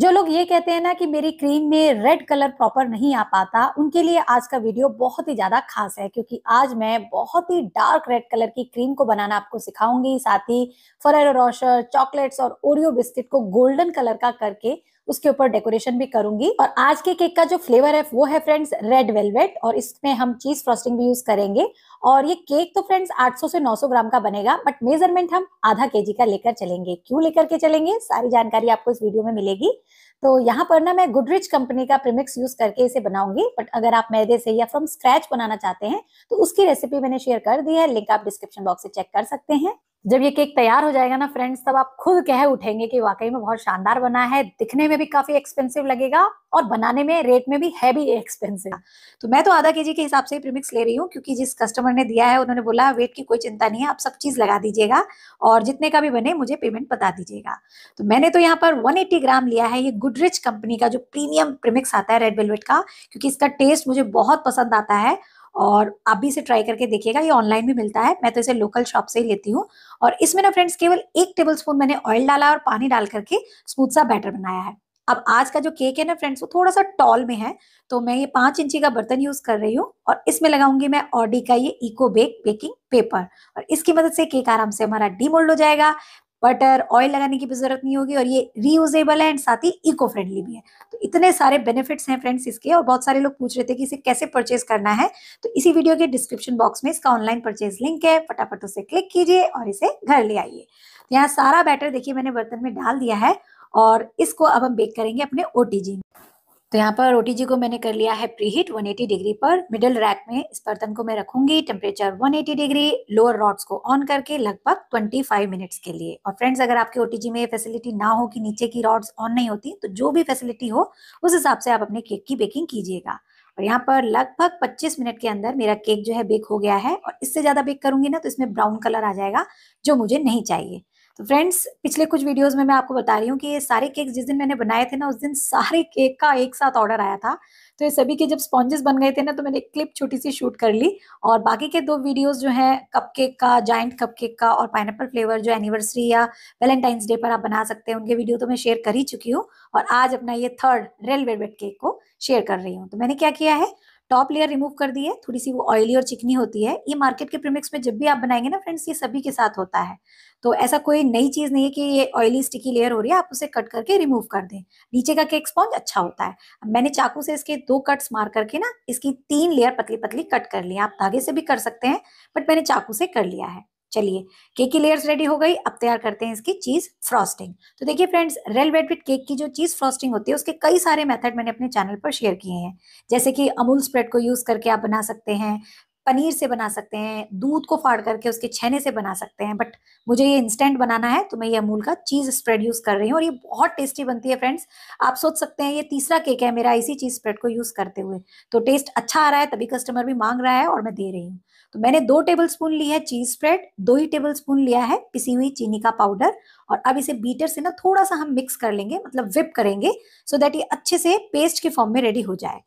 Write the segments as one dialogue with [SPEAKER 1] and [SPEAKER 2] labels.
[SPEAKER 1] जो लोग ये कहते हैं ना कि मेरी क्रीम में रेड कलर प्रॉपर नहीं आ पाता उनके लिए आज का वीडियो बहुत ही ज्यादा खास है क्योंकि आज मैं बहुत ही डार्क रेड कलर की क्रीम को बनाना आपको सिखाऊंगी साथ ही फरेरो रोशर चॉकलेट्स और ओरियो बिस्किट को गोल्डन कलर का करके उसके ऊपर डेकोरेशन भी करूंगी और आज के केक का जो फ्लेवर है वो है फ्रेंड्स रेड वेलवेट और इसमें हम चीज फ्रॉस्टिंग भी यूज करेंगे और ये केक तो फ्रेंड्स 800 से 900 ग्राम का बनेगा बट मेजरमेंट हम आधा के का लेकर चलेंगे क्यों लेकर के चलेंगे सारी जानकारी आपको इस वीडियो में मिलेगी तो यहाँ पर ना मैं गुडरिच कंपनी का प्रीमिक्स यूज करके इसे बनाऊंगी बट अगर आप मैदे से या फ्रॉम स्क्रैच बनाना चाहते हैं तो उसकी रेसिपी मैंने शेयर कर दी है लिंक आप डिस्क्रिप्शन बॉक्स से चेक कर सकते हैं जब ये केक तैयार हो जाएगा ना फ्रेंड्स तब आप खुद कह उठेंगे कि वाकई में बहुत शानदार बना है दिखने में भी काफी एक्सपेंसिव लगेगा और बनाने में रेट में भी है भी एक्सपेंसिव तो मैं तो आधा के के हिसाब से ही प्रीमिक्स ले रही हूँ क्योंकि जिस कस्टमर ने दिया है उन्होंने बोला वेट की कोई चिंता नहीं है आप सब चीज लगा दीजिएगा और जितने का भी बने मुझे पेमेंट बता दीजिएगा तो मैंने तो यहाँ पर वन ग्राम लिया है ये गुडरिच कंपनी का जो प्रीमियम प्रीमिक्स आता है रेड वेलवेट का क्योंकि इसका टेस्ट मुझे बहुत पसंद आता है और आप भी इसे ट्राई करके देखिएगा ये ऑनलाइन भी मिलता है मैं तो इसे लोकल शॉप से ही लेती हूँ और इसमें ना फ्रेंड्स केवल एक टेबल स्पून मैंने ऑयल डाला और पानी डाल करके स्मूथ सा बैटर बनाया है अब आज का जो केक है ना फ्रेंड्स वो थोड़ा सा टॉल में है तो मैं ये पांच इंची का बर्तन यूज़ कर रही हूँ और इसमें लगाऊंगी मैं ऑडी का ये इको बेक बेकिंग पेपर और इसकी मदद से केक आराम से हमारा डीमोल्ड हो जाएगा बटर ऑयल लगाने की भी जरूरत नहीं होगी और ये रीयूजेबल है एंड साथ ही इको फ्रेंडली भी है तो इतने सारे बेनिफिट्स हैं फ्रेंड्स इसके और बहुत सारे लोग पूछ रहे थे कि इसे कैसे परचेज करना है तो इसी वीडियो के डिस्क्रिप्शन बॉक्स में इसका ऑनलाइन परचेज लिंक है फटाफट उसे क्लिक कीजिए और इसे घर ले आइए तो यहाँ सारा बैटर देखिए मैंने बर्तन में डाल दिया है और इसको अब हम बेक करेंगे अपने ओटीजी में तो यहाँ पर रोटी जी को मैंने कर लिया है प्री हीट 180 डिग्री पर मिडिल रैक में इस बर्तन को मैं रखूंगी टेम्परेचर 180 डिग्री लोअर रॉड्स को ऑन करके लगभग 25 मिनट्स के लिए और फ्रेंड्स अगर आपके ओटीजी में ये फैसिलिटी ना हो कि नीचे की रॉड्स ऑन नहीं होती तो जो भी फैसिलिटी हो उस हिसाब से आप अपने केक की बेकिंग कीजिएगा और यहाँ पर लगभग 25 मिनट के अंदर मेरा केक जो है बेक हो गया है और इससे ज़्यादा बेक करूंगी ना तो इसमें ब्राउन कलर आ जाएगा जो मुझे नहीं चाहिए तो फ्रेंड्स पिछले कुछ वीडियोस में मैं आपको बता रही हूँ कि ये सारे केक जिस दिन मैंने बनाए थे ना उस दिन सारे केक का एक साथ ऑर्डर आया था तो ये सभी के जब स्पॉन्जेस बन गए थे ना तो मैंने एक क्लिप छोटी सी शूट कर ली और बाकी के दो वीडियोस जो है कप केक का जॉइंट कप केक का और पाइनएप्पल फ्लेवर जो एनिवर्सरी या वैलेंटाइंस डे पर आप बना सकते हैं उनके वीडियो तो मैं शेयर कर ही चुकी हूँ और आज अपना ये थर्ड रेल वेलवेट केक को शेयर कर रही हूँ तो मैंने क्या किया है टॉप लेयर रिमूव कर दी है थोड़ी सी वो ऑयली और चिकनी होती है ये मार्केट के प्रीमिक्स में जब भी आप बनाएंगे ना फ्रेंड्स ये सभी के साथ होता है तो ऐसा कोई नई चीज़ नहीं है कि ये ऑयली स्टिकी लेयर हो रही है आप उसे कट करके रिमूव कर दें नीचे का केक स्पॉन्ज अच्छा होता है मैंने चाकू से इसके दो कट्स मार करके ना इसकी तीन लेयर पतली पतली कट कर लिया आप धागे से भी कर सकते हैं बट मैंने चाकू से कर लिया है चलिए केक की लेयर्स रेडी हो गई अब तैयार करते हैं इसकी चीज फ्रॉस्टिंग तो देखिए फ्रेंड्स रेल विथ केक की जो चीज फ्रॉस्टिंग होती है उसके कई सारे मेथड मैंने अपने चैनल पर शेयर किए हैं जैसे कि अमूल स्प्रेड को यूज करके आप बना सकते हैं पनीर से बना सकते हैं दूध को फाड़ करके उसके छेने से बना सकते हैं बट मुझे ये इंस्टेंट बनाना है तो मैं ये अमूल का चीज़ स्प्रेड यूज़ कर रही हूँ और ये बहुत टेस्टी बनती है फ्रेंड्स आप सोच सकते हैं ये तीसरा केक है मेरा इसी चीज़ स्प्रेड को यूज़ करते हुए तो टेस्ट अच्छा आ रहा है तभी कस्टमर भी मांग रहा है और मैं दे रही हूँ तो मैंने दो टेबल स्पून लिया है चीज स्प्रेड दो ही टेबल स्पून लिया है पिसी हुई चीनी का पाउडर और अब इसे बीटर से ना थोड़ा सा हम मिक्स कर लेंगे मतलब विप करेंगे सो so दैट ये अच्छे से पेस्ट के फॉर्म में रेडी हो जाए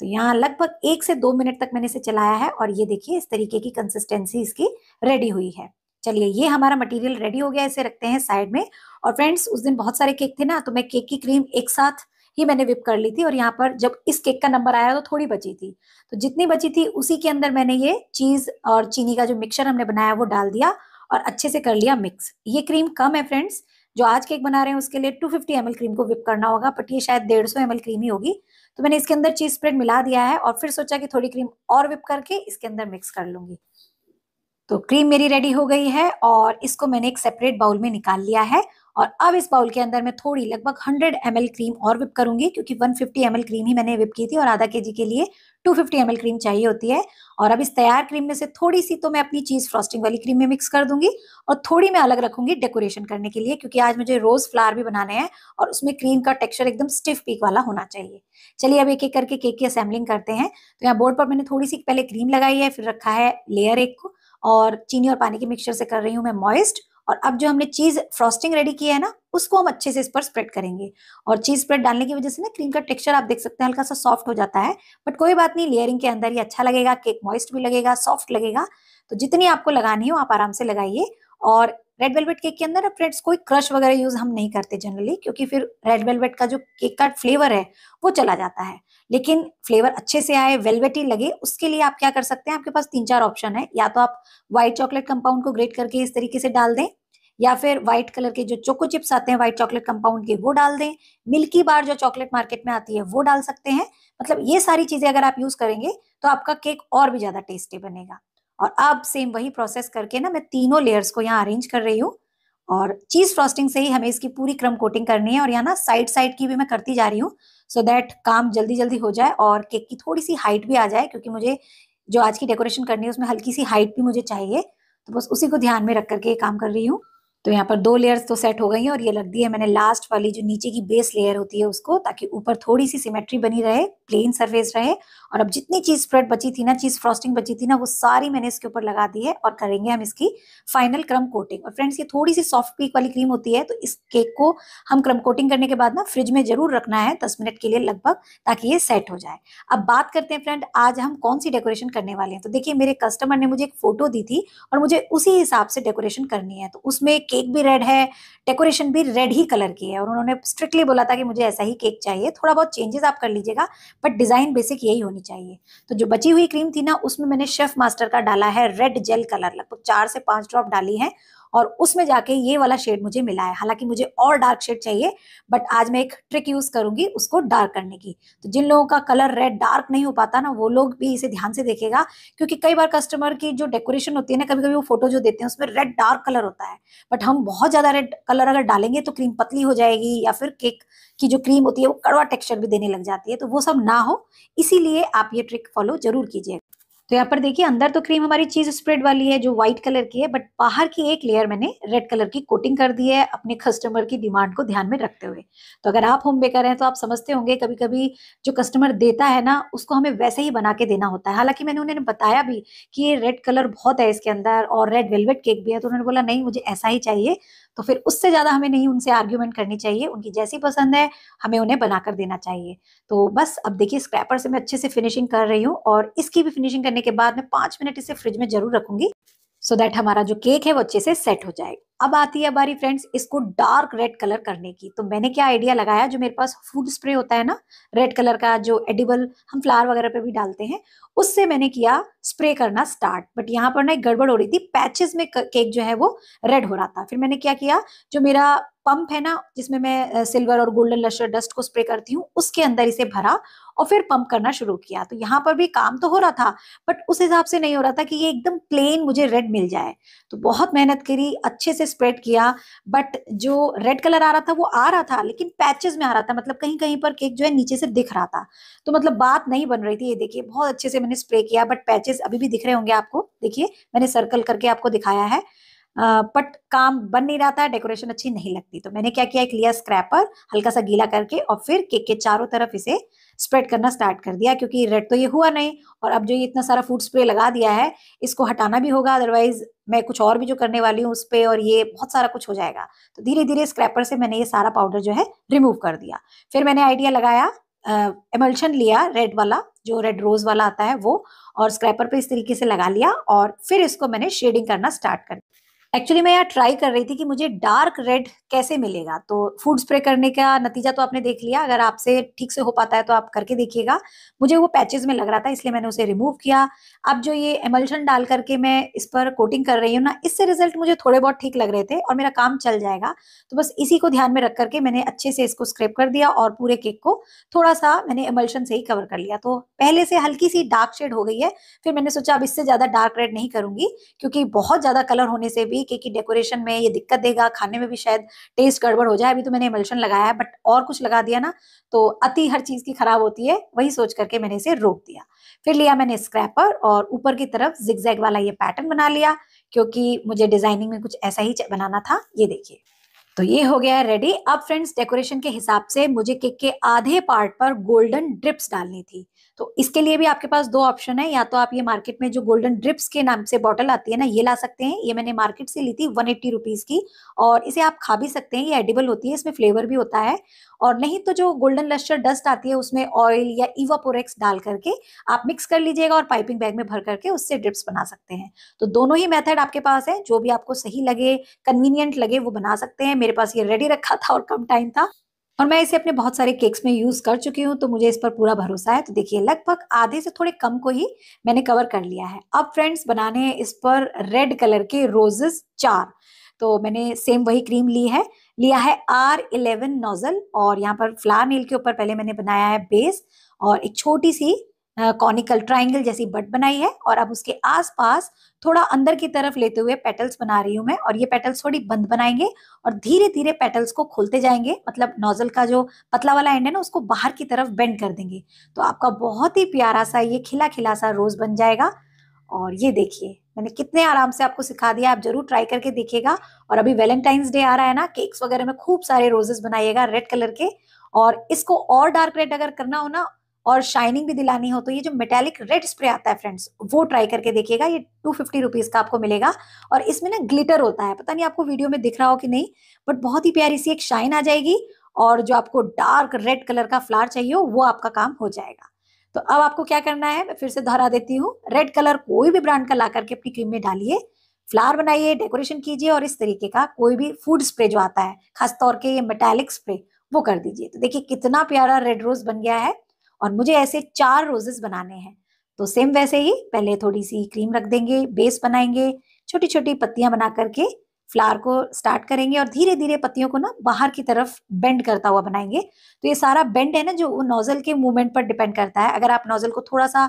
[SPEAKER 1] तो यहाँ लगभग एक से दो मिनट तक मैंने इसे चलाया है और ये देखिए इस तरीके की कंसिस्टेंसी इसकी रेडी हुई है चलिए ये हमारा मटेरियल रेडी हो गया इसे रखते हैं साइड में और फ्रेंड्स उस दिन बहुत सारे केक थे ना तो मैं केक की क्रीम एक साथ ही मैंने विप कर ली थी और यहाँ पर जब इस केक का नंबर आया तो थोड़ी बची थी तो जितनी बची थी उसी के अंदर मैंने ये चीज़ और चीनी का जो मिक्सर हमने बनाया वो डाल दिया और अच्छे से कर लिया मिक्स ये क्रीम कम है फ्रेंड्स जो आज केक बना रहे हैं उसके लिए टू फिफ्टी एम क्रीम को विप करना होगा बट ये शायद डेढ़ सौ एम क्रीम ही होगी तो मैंने इसके अंदर चीज स्प्रेड मिला दिया है और फिर सोचा कि थोड़ी क्रीम और विप करके इसके अंदर मिक्स कर लूंगी तो क्रीम मेरी रेडी हो गई है और इसको मैंने एक सेपरेट बाउल में निकाल लिया है और अब इस बाउल के अंदर मैं थोड़ी लगभग 100 एम क्रीम और विप करूंगी क्योंकि 150 एम क्रीम ही मैंने विप की थी और आधा के के लिए 250 एम क्रीम चाहिए होती है और अब इस तैयार क्रीम में से थोड़ी सी तो मैं अपनी चीज़ फ्रॉस्टिंग वाली क्रीम में मिक्स कर दूंगी और थोड़ी मैं अलग रखूंगी डेकोरेशन करने के लिए क्योंकि आज मुझे रोज़ फ्लावर भी बनाने हैं और उसमें क्रीम का टेक्सचर एकदम स्टिफ पीक वाला होना चाहिए चलिए अब एक एक करके केक की असेंबलिंग करते हैं तो यहाँ बोर्ड पर मैंने थोड़ी सी पहले क्रीम लगाई है फिर रखा है लेयर एक को और चीनी और पानी के मिक्सचर से कर रही हूँ मैं मॉइस्ट और अब जो हमने चीज फ्रॉस्टिंग रेडी किया है ना उसको हम अच्छे से इस पर स्प्रेड करेंगे और चीज स्प्रेड डालने की वजह से ना क्रीम का टेक्सचर आप देख सकते हैं हल्का सा सॉफ्ट हो जाता है बट कोई बात नहीं लेयरिंग के अंदर ही अच्छा लगेगा केक मॉइस्ट भी लगेगा सॉफ्ट लगेगा तो जितनी आपको लगानी हो आप आराम से लगाइए और रेड वेलवेट केक के अंदर फ्रेंड्स कोई क्रश वगैरह यूज हम नहीं करते जनरली क्योंकि फिर रेड वेलवेट का जो केक का फ्लेवर है वो चला जाता है लेकिन फ्लेवर अच्छे से आए वेलवेटी लगे उसके लिए आप क्या कर सकते हैं आपके पास तीन चार ऑप्शन है या तो आप व्हाइट चॉकलेट कंपाउंड को ग्रेट करके इस तरीके से डाल दें या फिर व्हाइट कलर के जो चोको चिप्स आते हैं व्हाइट चॉकलेट कंपाउंड के वो डाल दें मिल्की बार जो चॉकलेट मार्केट में आती है वो डाल सकते हैं मतलब ये सारी चीजें अगर आप यूज करेंगे तो आपका केक और भी ज्यादा टेस्टी बनेगा और अब सेम वही प्रोसेस करके ना मैं तीनों लेयर्स को यहाँ अरेंज कर रही हूँ और चीज फ्रॉस्टिंग से ही हमें इसकी पूरी क्रम कोटिंग करनी है और यहाँ ना साइड साइड की भी मैं करती जा रही हूँ सो दैट काम जल्दी जल्दी हो जाए और केक की थोड़ी सी हाइट भी आ जाए क्योंकि मुझे जो आज की डेकोरेशन करनी है उसमें हल्की सी हाइट भी मुझे चाहिए तो बस उसी को ध्यान में रख करके काम कर रही हूँ तो यहाँ पर दो लेयर्स तो सेट हो गई हैं और ये लग दी है मैंने लास्ट वाली जो नीचे की बेस लेयर होती है उसको ताकि ऊपर थोड़ी सी सिमेट्री बनी रहे प्लेन सरफेस रहे और अब जितनी चीज़ स्प्रेड बची थी ना चीज़ फ्रॉस्टिंग बची थी ना वो सारी मैंने इसके ऊपर लगा दी है और करेंगे हम इसकी फाइनल क्रम कोटिंग और फ्रेंड्स ये थोड़ी सी सॉफ्ट पीक वाली क्रीम होती है तो इस केक को हम क्रम कोटिंग करने के बाद ना फ्रिज में जरूर रखना है दस मिनट के लिए लगभग ताकि ये सेट हो जाए अब बात करते हैं फ्रेंड आज हम कौन सी डेकोरेशन करने वाले हैं तो देखिए मेरे कस्टमर ने मुझे एक फोटो दी थी और मुझे उसी हिसाब से डेकोरेशन करनी है तो उसमें केक भी रेड है डेकोरेशन भी रेड ही कलर की है और उन्होंने स्ट्रिक्टली बोला था कि मुझे ऐसा ही केक चाहिए थोड़ा बहुत चेंजेस आप कर लीजिएगा बट डिज़ाइन बेसिक यही होनी चाहिए तो जो बची हुई क्रीम थी ना उसमें मैंने शेफ मास्टर का डाला है रेड जेल कलर लगभग चार से पांच ड्रॉप डाली है और उसमें जाके ये वाला शेड मुझे मिला है हालांकि मुझे और डार्क शेड चाहिए बट आज मैं एक ट्रिक यूज करूंगी उसको डार्क करने की तो जिन लोगों का कलर रेड डार्क नहीं हो पाता ना वो लोग भी इसे ध्यान से देखेगा क्योंकि कई बार कस्टमर की जो डेकोरेशन होती है ना कभी कभी वो फोटो जो देते हैं उसमें रेड डार्क कलर होता है बट हम बहुत ज्यादा रेड कलर अगर डालेंगे तो क्रीम पतली हो जाएगी या फिर केक की जो क्रीम होती है वो कड़वा टेक्स्चर भी देने लग जाती है तो वो सब ना हो इसीलिए आप ये ट्रिक फॉलो जरूर कीजिएगा तो यहाँ पर देखिए अंदर तो क्रीम हमारी चीज स्प्रेड वाली है जो व्हाइट कलर की है बट बाहर की एक लेयर मैंने रेड कलर की कोटिंग कर दी है अपने कस्टमर की डिमांड को ध्यान में रखते हुए तो अगर आप होम बेकर हैं तो आप समझते होंगे कभी कभी जो कस्टमर देता है ना उसको हमें वैसे ही बना के देना होता है हालांकि मैंने उन्हें बताया भी कि ये रेड कलर बहुत है इसके अंदर और रेड वेलवेट केक भी है तो उन्होंने बोला नहीं मुझे ऐसा ही चाहिए तो फिर उससे ज़्यादा हमें नहीं उनसे आर्ग्यूमेंट करनी चाहिए उनकी जैसी पसंद है हमें उन्हें बनाकर देना चाहिए तो बस अब देखिए स्क्रैपर से मैं अच्छे से फिनिशिंग कर रही हूँ और इसकी भी फिनिशिंग करने के बाद मैं पांच मिनट इसे फ्रिज में ज़रूर रखूंगी सो so दैट हमारा जो केक है वो अच्छे से सेट हो जाए अब आती है हमारी फ्रेंड्स इसको डार्क रेड कलर करने की तो मैंने क्या आइडिया लगाया जो मेरे पास फूड स्प्रे होता है ना रेड कलर का जो एडिबल हम फ्लावर वगैरह पे भी डालते हैं उससे मैंने किया स्प्रे करना स्टार्ट बट यहाँ पर ना एक गड़बड़ हो रही थी पैचेस में केक जो है वो रेड हो रहा था फिर मैंने क्या किया जो मेरा पंप है ना जिसमें मैं सिल्वर और गोल्डन लशर डस्ट को स्प्रे करती हूँ उसके अंदर इसे भरा और फिर पंप करना शुरू किया तो यहाँ पर भी काम तो हो रहा था बट उस हिसाब से नहीं हो रहा था कि ये एकदम प्लेन मुझे रेड मिल जाए तो बहुत मेहनत करी अच्छे से स्प्रेड किया बट जो रेड कलर आ रहा था वो आ रहा था लेकिन पैचेस में आ रहा था मतलब कहीं कहीं पर केक जो है नीचे से दिख रहा था तो मतलब बात नहीं बन रही थी ये देखिए बहुत अच्छे से मैंने स्प्रे किया बट पैचेस अभी भी दिख रहे होंगे आपको देखिए मैंने सर्कल करके आपको दिखाया है पट काम बन नहीं रहा था डेकोरेशन अच्छी नहीं लगती तो मैंने क्या किया एक लिया स्क्रैपर हल्का सा गीला करके और फिर केक के चारों तरफ इसे स्प्रेड करना स्टार्ट कर दिया क्योंकि रेड तो ये हुआ नहीं और अब जो ये इतना सारा फूड स्प्रे लगा दिया है इसको हटाना भी होगा अदरवाइज मैं कुछ और भी जो करने वाली हूँ उस पर और ये बहुत सारा कुछ हो जाएगा तो धीरे धीरे स्क्रैपर से मैंने ये सारा पाउडर जो है रिमूव कर दिया फिर मैंने आइडिया लगाया एमल्शन uh, लिया रेड वाला जो रेड रोज वाला आता है वो और स्क्रैपर पे इस तरीके से लगा लिया और फिर इसको मैंने शेडिंग करना स्टार्ट कर दिया एक्चुअली मैं यहाँ ट्राई कर रही थी कि मुझे डार्क रेड कैसे मिलेगा तो फूड स्प्रे करने का नतीजा तो आपने देख लिया अगर आपसे ठीक से हो पाता है तो आप करके देखिएगा मुझे वो पैचेस में लग रहा था इसलिए मैंने उसे रिमूव किया अब जो ये एमल्शन डाल करके मैं इस पर कोटिंग कर रही हूँ ना इससे रिजल्ट मुझे थोड़े बहुत ठीक लग रहे थे और मेरा काम चल जाएगा तो बस इसी को ध्यान में रख करके मैंने अच्छे से इसको स्क्रेप कर दिया और पूरे केक को थोड़ा सा मैंने एमल्शन से ही कवर कर लिया तो पहले से हल्की सी डार्क शेड हो गई है फिर मैंने सोचा अब इससे ज़्यादा डार्क रेड नहीं करूंगी क्योंकि बहुत ज़्यादा कलर होने से भी भी क्योंकि डेकोरेशन में ये दिक्कत देगा खाने में भी शायद टेस्ट गड़बड़ हो जाए अभी तो मैंने इमल्शन लगाया है बट और कुछ लगा दिया ना तो अति हर चीज़ की खराब होती है वही सोच करके मैंने इसे रोक दिया फिर लिया मैंने स्क्रैपर और ऊपर की तरफ जिगजैग वाला ये पैटर्न बना लिया क्योंकि मुझे डिजाइनिंग में कुछ ऐसा ही बनाना था ये देखिए तो ये हो गया है रेडी अब फ्रेंड्स डेकोरेशन के हिसाब से मुझे केक के आधे पार्ट पर गोल्डन ड्रिप्स डालनी थी तो इसके लिए भी आपके पास दो ऑप्शन है या तो आप ये मार्केट में जो गोल्डन ड्रिप्स के नाम से बॉटल आती है ना ये ला सकते हैं ये मैंने मार्केट से ली थी वन एट्टी रुपीज की और इसे आप खा भी सकते हैं ये एडिबल होती है इसमें फ्लेवर भी होता है और नहीं तो जो गोल्डन लश्चर डस्ट आती है उसमें ऑयल या इवापोरेक्स डाल करके आप मिक्स कर लीजिएगा और पाइपिंग बैग में भर करके उससे ड्रिप्स बना सकते हैं तो दोनों ही मेथड आपके पास है जो भी आपको सही लगे कन्वीनियंट लगे वो बना सकते हैं मेरे पास ये रेडी रखा था और कम टाइम था और मैं इसे अपने बहुत सारे केक्स में यूज़ कर चुकी हूँ तो मुझे इस पर पूरा भरोसा है तो देखिए लगभग आधे से थोड़े कम को ही मैंने कवर कर लिया है अब फ्रेंड्स बनाने हैं इस पर रेड कलर के रोजेस चार तो मैंने सेम वही क्रीम ली है लिया है आर इलेवन नोजल और यहाँ पर फ्लावर नील के ऊपर पहले मैंने बनाया है बेस और एक छोटी सी कॉनिकल ट्राइंगल जैसी बट बनाई है और अब उसके आसपास थोड़ा अंदर की तरफ लेते हुए पेटल्स बना रही हूँ मैं और ये पेटल्स थोड़ी बंद बनाएंगे और धीरे धीरे पेटल्स को खोलते जाएंगे मतलब नोजल का जो पतला वाला एंड है ना उसको बाहर की तरफ बेंड कर देंगे तो आपका बहुत ही प्यारा सा ये खिला खिला सा रोज़ बन जाएगा और ये देखिए मैंने कितने आराम से आपको सिखा दिया आप जरूर ट्राई करके देखिएगा और अभी वैलेंटाइंस डे आ रहा है ना केक्स वगैरह में खूब सारे रोजेस बनाइएगा रेड कलर के और इसको और डार्क रेड अगर करना हो ना और शाइनिंग भी दिलानी हो तो ये जो मेटेलिक रेड स्प्रे आता है फ्रेंड्स वो ट्राई करके देखिएगा ये टू फिफ्टी रुपीज़ का आपको मिलेगा और इसमें ना ग्लिटर होता है पता नहीं आपको वीडियो में दिख रहा हो कि नहीं बट बहुत ही प्यारी सी एक शाइन आ जाएगी और जो आपको डार्क रेड कलर का फ्लार चाहिए हो वो आपका काम हो जाएगा तो अब आपको क्या करना है मैं फिर से दोहरा देती हूँ रेड कलर कोई भी ब्रांड का ला करके अपनी क्रीम में डालिए फ्लावर बनाइए डेकोरेशन कीजिए और इस तरीके का कोई भी फूड स्प्रे जो आता है खासतौर के ये मेटेलिक स्प्रे वो कर दीजिए तो देखिए कितना प्यारा रेड रोज बन गया है और मुझे ऐसे चार रोजेस बनाने हैं तो सेम वैसे ही पहले थोड़ी सी क्रीम रख देंगे बेस बनाएंगे छोटी छोटी पत्तियां बना करके फ्लावर को स्टार्ट करेंगे और धीरे धीरे पत्तियों को ना बाहर की तरफ बेंड करता हुआ बनाएंगे तो ये सारा बेंड है ना जो नोजल के मूवमेंट पर डिपेंड करता है अगर आप नोजल को थोड़ा सा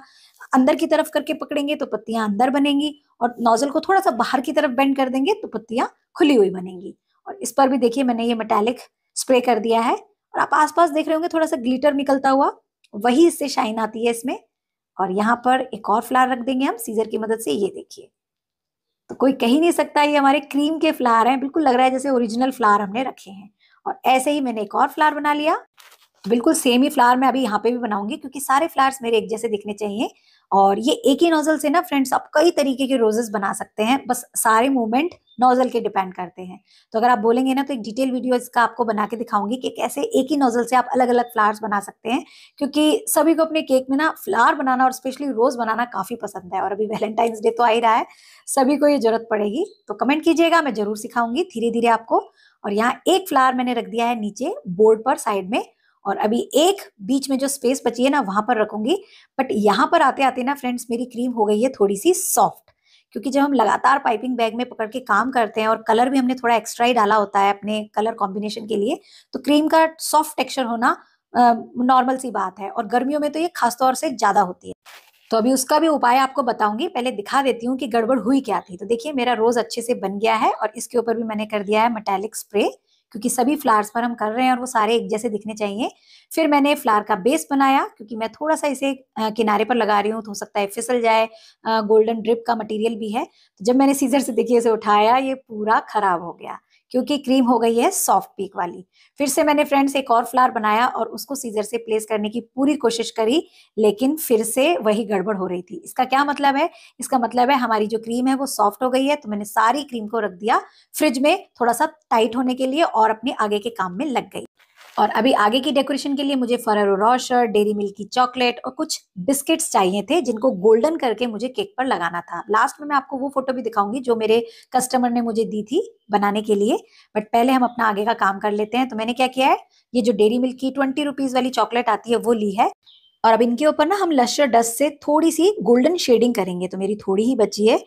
[SPEAKER 1] अंदर की तरफ करके पकड़ेंगे तो पत्तियां अंदर बनेंगी और नोजल को थोड़ा सा बाहर की तरफ बेंड कर देंगे तो पत्तियां खुली हुई बनेंगी और इस पर भी देखिए मैंने ये मेटेलिक स्प्रे कर दिया है और आप आसपास देख रहे होंगे थोड़ा सा ग्लिटर निकलता हुआ वही इससे शाइन आती है इसमें और यहाँ पर एक और फ्लावर रख देंगे हम सीजर की मदद से ये देखिए तो कोई कह ही नहीं सकता ये हमारे क्रीम के फ्लावर हैं बिल्कुल लग रहा है जैसे ओरिजिनल फ्लावर हमने रखे हैं और ऐसे ही मैंने एक और फ्लावर बना लिया बिल्कुल सेम ही फ्लावर मैं अभी यहाँ पे भी बनाऊंगी क्योंकि सारे फ्लावर्स मेरे एक जैसे दिखने चाहिए और ये एक ही नोजल से ना फ्रेंड्स आप कई तरीके के रोजेस बना सकते हैं बस सारे मूवमेंट नोजल के डिपेंड करते हैं तो अगर आप बोलेंगे ना तो एक डिटेल वीडियो इसका आपको बना के दिखाऊंगी कि कैसे एक ही नोजल से आप अलग अलग फ्लावर्स बना सकते हैं क्योंकि सभी को अपने केक में ना फ्लावर बनाना और स्पेशली रोज बनाना काफी पसंद है और अभी वैलेंटाइंस डे तो आ ही रहा है सभी को ये जरूरत पड़ेगी तो कमेंट कीजिएगा मैं जरूर सिखाऊंगी धीरे धीरे आपको और यहाँ एक फ्लावर मैंने रख दिया है नीचे बोर्ड पर साइड में और अभी एक बीच में जो स्पेस बची है ना वहां पर रखूंगी बट यहाँ पर आते आते ना फ्रेंड्स मेरी क्रीम हो गई है थोड़ी सी सॉफ्ट क्योंकि जब हम लगातार पाइपिंग बैग में पकड़ के काम करते हैं और कलर भी हमने थोड़ा एक्स्ट्रा ही डाला होता है अपने कलर कॉम्बिनेशन के लिए तो क्रीम का सॉफ्ट टेक्सचर होना नॉर्मल सी बात है और गर्मियों में तो ये खासतौर से ज़्यादा होती है तो अभी उसका भी उपाय आपको बताऊंगी पहले दिखा देती हूँ कि गड़बड़ हुई क्या थी तो देखिए मेरा रोज़ अच्छे से बन गया है और इसके ऊपर भी मैंने कर दिया है मेटेलिक स्प्रे क्योंकि सभी फ्लावर्स पर हम कर रहे हैं और वो सारे एक जैसे दिखने चाहिए फिर मैंने फ्लावर का बेस बनाया क्योंकि मैं थोड़ा सा इसे किनारे पर लगा रही हूँ तो हो सकता है फिसल जाए गोल्डन ड्रिप का मटेरियल भी है तो जब मैंने सीजर से देखिए इसे उठाया ये पूरा खराब हो गया क्योंकि क्रीम हो गई है सॉफ्ट पीक वाली फिर से मैंने फ्रेंड्स एक और फ्लावर बनाया और उसको सीजर से प्लेस करने की पूरी कोशिश करी लेकिन फिर से वही गड़बड़ हो रही थी इसका क्या मतलब है इसका मतलब है हमारी जो क्रीम है वो सॉफ्ट हो गई है तो मैंने सारी क्रीम को रख दिया फ्रिज में थोड़ा सा टाइट होने के लिए और अपने आगे के काम में लग गई और अभी आगे की डेकोरेशन के लिए मुझे फरर रोशर डेरी मिल्क की चॉकलेट और कुछ बिस्किट्स चाहिए थे जिनको गोल्डन करके मुझे केक पर लगाना था लास्ट में मैं आपको वो फोटो भी दिखाऊंगी जो मेरे कस्टमर ने मुझे दी थी बनाने के लिए बट पहले हम अपना आगे का काम कर लेते हैं तो मैंने क्या किया है ये जो डेरी मिल्क की ट्वेंटी रुपीज वाली चॉकलेट आती है वो ली है और अब इनके ऊपर ना हम लशर डस्ट से थोड़ी सी गोल्डन शेडिंग करेंगे तो मेरी थोड़ी ही बची है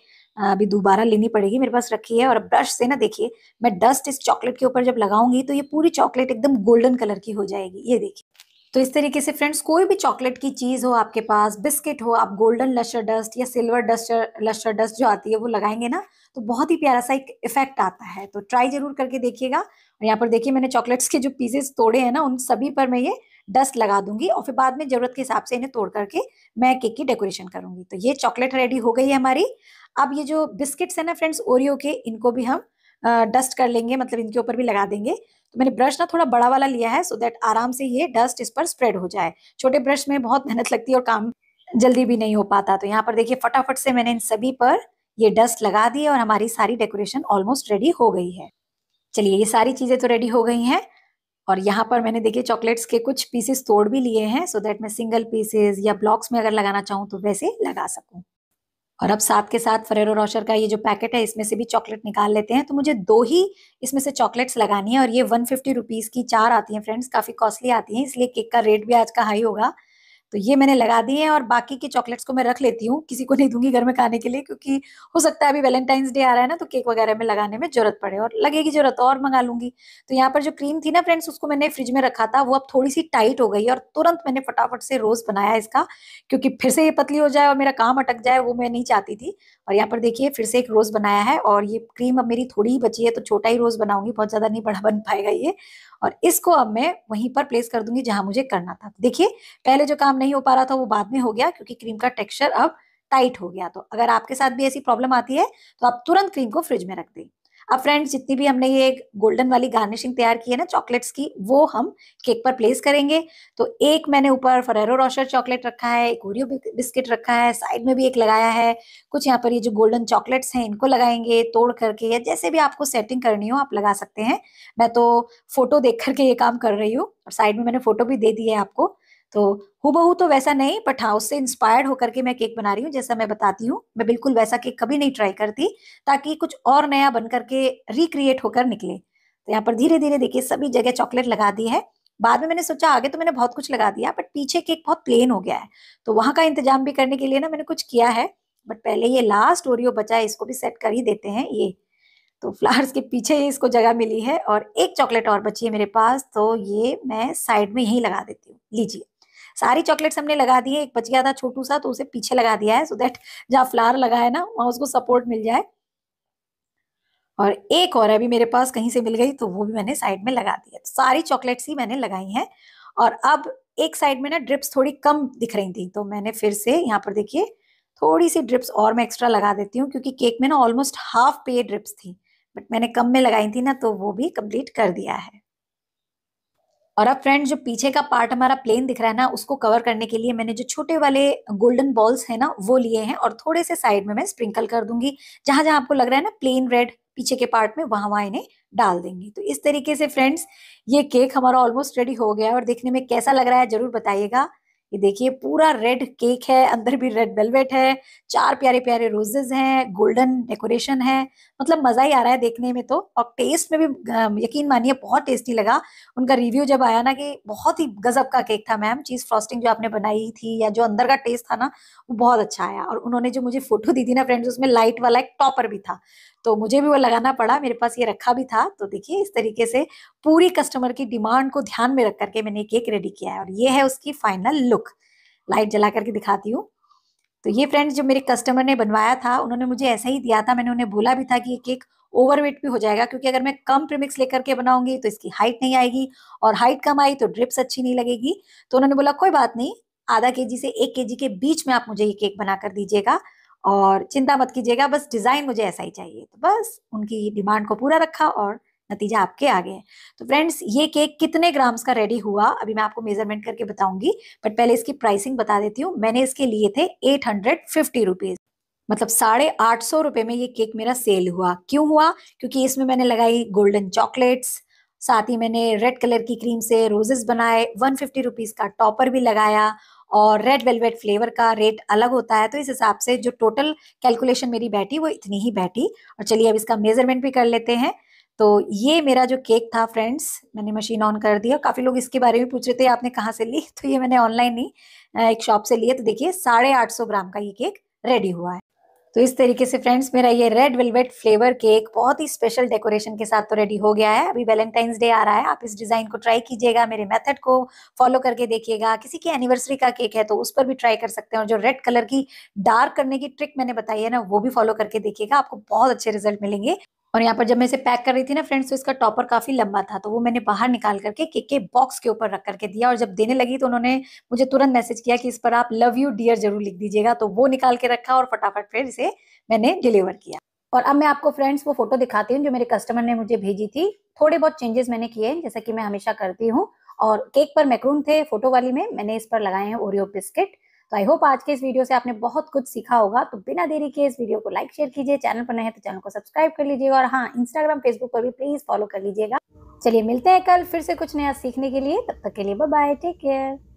[SPEAKER 1] अभी दोबारा लेनी पड़ेगी मेरे पास रखी है और ब्रश से ना देखिए मैं डस्ट इस चॉकलेट के ऊपर जब लगाऊंगी तो ये पूरी चॉकलेट एकदम गोल्डन कलर की हो जाएगी ये देखिए तो इस तरीके से फ्रेंड्स कोई भी चॉकलेट की चीज़ हो आपके पास बिस्किट हो आप गोल्डन लशर डस्ट या सिल्वर डस्टर लशर डस्ट जो आती है वो लगाएंगे ना तो बहुत ही प्यारा सा एक इफेक्ट आता है तो ट्राई जरूर करके देखिएगा और यहाँ पर देखिए मैंने चॉकलेट्स के जो पीसेस तोड़े हैं ना उन सभी पर मैं ये डस्ट लगा दूंगी और फिर बाद में ज़रूरत के हिसाब से इन्हें तोड़ करके मैं केक की डेकोरेशन करूंगी तो ये चॉकलेट रेडी हो गई है हमारी अब ये जो बिस्किट्स है ना फ्रेंड्स ओरियो के इनको भी हम डस्ट कर लेंगे मतलब इनके ऊपर भी लगा देंगे तो मैंने ब्रश ना थोड़ा बड़ा वाला लिया है सो देट आराम से ये डस्ट इस पर स्प्रेड हो जाए छोटे ब्रश में बहुत मेहनत लगती है और काम जल्दी भी नहीं हो पाता तो यहाँ पर देखिए फटाफट से मैंने इन सभी पर ये डस्ट लगा दी और हमारी सारी डेकोरेशन ऑलमोस्ट रेडी हो गई है चलिए ये सारी चीज़ें तो रेडी हो गई हैं और यहाँ पर मैंने देखिए चॉकलेट्स के कुछ पीसेस तोड़ भी लिए हैं सो so दैट मैं सिंगल पीसेस या ब्लॉक्स में अगर लगाना चाहूँ तो वैसे लगा सकूँ और अब साथ के साथ फरेरो रोशर का ये जो पैकेट है इसमें से भी चॉकलेट निकाल लेते हैं तो मुझे दो ही इसमें से चॉकलेट्स लगानी है और ये वन फिफ्टी रुपीज़ की चार आती हैं फ्रेंड्स काफ़ी कॉस्टली आती हैं इसलिए केक का रेट भी आज का हाई होगा तो ये मैंने लगा दिए हैं और बाकी के चॉकलेट्स को मैं रख लेती हूँ किसी को नहीं दूंगी घर में खाने के लिए क्योंकि हो सकता है अभी वैलेंटाइंस डे आ रहा है ना तो केक वगैरह में लगाने में जरूरत पड़े और लगेगी जरूरत और मंगा लूंगी तो यहाँ पर जो क्रीम थी ना फ्रेंड्स उसको मैंने फ्रिज में रखा था वो अब थोड़ी सी टाइट हो गई और तुरंत मैंने फटाफट से रोज बनाया इसका क्योंकि फिर से ये पतली हो जाए और मेरा काम अटक जाए वो मैं नहीं चाहती थी और यहाँ पर देखिए फिर से एक रोज बनाया है और ये क्रीम अब मेरी थोड़ी ही बची है तो छोटा ही रोज बनाऊंगी बहुत ज्यादा नहीं बढ़ा बन पाएगा ये और इसको अब मैं वहीं पर प्लेस कर दूंगी जहां मुझे करना था देखिए पहले जो काम नहीं हो पा रहा था वो बाद में हो गया क्योंकि क्रीम का टेक्सचर अब टाइट हो गया तो अगर आपके साथ भी ऐसी प्रॉब्लम आती है तो आप तुरंत क्रीम को फ्रिज में रख दें अब फ्रेंड्स जितनी भी हमने ये गोल्डन वाली गार्निशिंग तैयार की है ना चॉकलेट्स की वो हम केक पर प्लेस करेंगे तो एक मैंने ऊपर फरेरो रोशर चॉकलेट रखा है एक ओरियो बिस्किट रखा है साइड में भी एक लगाया है कुछ यहाँ पर ये जो गोल्डन चॉकलेट्स हैं इनको लगाएंगे तोड़ करके या जैसे भी आपको सेटिंग करनी हो आप लगा सकते हैं मैं तो फोटो देख करके ये काम कर रही हूँ और साइड में मैंने फोटो भी दे दी है आपको तो बहू तो वैसा नहीं बट हाँ उससे इंस्पायर्ड होकर के मैं केक बना रही हूँ जैसा मैं बताती हूँ मैं बिल्कुल वैसा केक कभी नहीं ट्राई करती ताकि कुछ और नया बन करके रिक्रिएट होकर निकले तो यहाँ पर धीरे धीरे देखिए सभी जगह चॉकलेट लगा दी है बाद में मैंने सोचा आगे तो मैंने बहुत कुछ लगा दिया बट पीछे केक बहुत प्लेन हो गया है तो वहां का इंतजाम भी करने के लिए ना मैंने कुछ किया है बट पहले ये लास्ट ओरियो बचा है इसको भी सेट कर ही देते हैं ये तो फ्लावर्स के पीछे इसको जगह मिली है और एक चॉकलेट और बची है मेरे पास तो ये मैं साइड में यही लगा देती हूँ लीजिए सारी चॉकलेट्स हमने लगा दी है एक बच गया था छोटू सा तो उसे पीछे लगा दिया है सो दैट जहाँ फ्लावर लगा है ना वहाँ उसको सपोर्ट मिल जाए और एक और अभी मेरे पास कहीं से मिल गई तो वो भी मैंने साइड में लगा दी है तो सारी चॉकलेट्स ही मैंने लगाई हैं और अब एक साइड में ना ड्रिप्स थोड़ी कम दिख रही थी तो मैंने फिर से यहाँ पर देखिए थोड़ी सी ड्रिप्स और मैं एक्स्ट्रा लगा देती हूँ क्योंकि केक में ना ऑलमोस्ट हाफ पे ड्रिप्स थी बट मैंने कम में लगाई थी ना तो वो भी कम्प्लीट कर दिया है और अब फ्रेंड जो पीछे का पार्ट हमारा प्लेन दिख रहा है ना उसको कवर करने के लिए मैंने जो छोटे वाले गोल्डन बॉल्स है ना वो लिए हैं और थोड़े से साइड में मैं स्प्रिंकल कर दूंगी जहां जहां आपको लग रहा है ना प्लेन रेड पीछे के पार्ट में वहां वहां इन्हें डाल देंगे तो इस तरीके से फ्रेंड्स ये केक हमारा ऑलमोस्ट रेडी हो गया है और देखने में कैसा लग रहा है जरूर बताइएगा ये देखिए पूरा रेड केक है अंदर भी रेड वेलवेट है चार प्यारे प्यारे रोजेज हैं गोल्डन डेकोरेशन है मतलब मज़ा ही आ रहा है देखने में तो और टेस्ट में भी यकीन मानिए बहुत टेस्टी लगा उनका रिव्यू जब आया ना कि बहुत ही गजब का केक था मैम चीज़ फ्रॉस्टिंग जो आपने बनाई थी या जो अंदर का टेस्ट था ना वो बहुत अच्छा आया और उन्होंने जो मुझे फोटो दी थी ना फ्रेंड्स उसमें लाइट वाला एक टॉपर भी था तो मुझे भी वो लगाना पड़ा मेरे पास ये रखा भी था तो देखिए इस तरीके से पूरी कस्टमर की डिमांड को ध्यान में रख करके मैंने केक रेडी किया है और ये है उसकी फाइनल लुक लाइट जला करके दिखाती हूँ तो ये फ्रेंड्स जो मेरे कस्टमर ने बनवाया था उन्होंने मुझे ऐसा ही दिया था मैंने उन्हें बोला भी था कि ये केक ओवरवेट भी हो जाएगा क्योंकि अगर मैं कम प्रीमिक्स लेकर के बनाऊंगी तो इसकी हाइट नहीं आएगी और हाइट कम आई तो ड्रिप्स अच्छी नहीं लगेगी तो उन्होंने बोला कोई बात नहीं आधा के जी से एक के जी के बीच में आप मुझे ये केक बना कर दीजिएगा और चिंता मत कीजिएगा बस डिज़ाइन मुझे ऐसा ही चाहिए तो बस उनकी डिमांड को पूरा रखा और नतीजा आपके आगे है तो फ्रेंड्स ये केक कितने ग्राम्स का रेडी हुआ अभी मैं आपको मेजरमेंट करके बताऊंगी बट पहले इसकी प्राइसिंग बता देती हूँ मैंने इसके लिए थे एट हंड्रेड फिफ्टी रुपीज़ मतलब साढ़े आठ सौ रुपए में ये केक मेरा सेल हुआ क्यों हुआ क्योंकि इसमें मैंने लगाई गोल्डन चॉकलेट्स साथ ही मैंने रेड कलर की क्रीम से रोजेस बनाए वन फिफ्टी रुपीज़ का टॉपर भी लगाया और रेड वेलवेट फ्लेवर का रेट अलग होता है तो इस हिसाब से जो टोटल कैलकुलेशन मेरी बैठी वो इतनी ही बैठी और चलिए अब इसका मेजरमेंट भी कर लेते हैं तो ये मेरा जो केक था फ्रेंड्स मैंने मशीन ऑन कर दिया काफ़ी लोग इसके बारे में पूछ रहे थे आपने कहाँ से ली तो ये मैंने ऑनलाइन ही एक शॉप से लिए तो देखिए साढ़े आठ सौ ग्राम का ये केक रेडी हुआ है तो इस तरीके से फ्रेंड्स मेरा ये रेड वेलवेट फ्लेवर केक बहुत ही स्पेशल डेकोरेशन के साथ तो रेडी हो गया है अभी वैलेंटाइंस डे आ रहा है आप इस डिज़ाइन को ट्राई कीजिएगा मेरे मेथड को फॉलो करके देखिएगा किसी की एनिवर्सरी का केक है तो उस पर भी ट्राई कर सकते हैं और जो रेड कलर की डार्क करने की ट्रिक मैंने बताई है ना वो भी फॉलो करके देखिएगा आपको बहुत अच्छे रिजल्ट मिलेंगे और यहाँ पर जब मैं इसे पैक कर रही थी ना फ्रेंड्स तो इसका टॉपर काफी लंबा था तो वो मैंने बाहर निकाल करके केक के बॉक्स के ऊपर रख करके दिया और जब देने लगी तो उन्होंने मुझे तुरंत मैसेज किया कि इस पर आप लव यू डियर जरूर लिख दीजिएगा तो वो निकाल के रखा और फटाफट फिर इसे मैंने डिलीवर किया और अब मैं आपको फ्रेंड्स वो फोटो दिखाती हूँ जो मेरे कस्टमर ने मुझे भेजी थी थोड़े बहुत चेंजेस मैंने किए हैं जैसा कि मैं हमेशा करती हूँ और केक पर मैक्रून थे फोटो वाली में मैंने इस पर लगाए हैं ओरियो बिस्किट तो आई होप आज के इस वीडियो से आपने बहुत कुछ सीखा होगा तो बिना देरी के इस वीडियो को लाइक शेयर कीजिए चैनल पर नए हैं तो चैनल को सब्सक्राइब कर लीजिएगा और हाँ इंस्टाग्राम फेसबुक पर भी प्लीज फॉलो कर लीजिएगा चलिए मिलते हैं कल फिर से कुछ नया सीखने के लिए तब तक के लिए बाय टेक केयर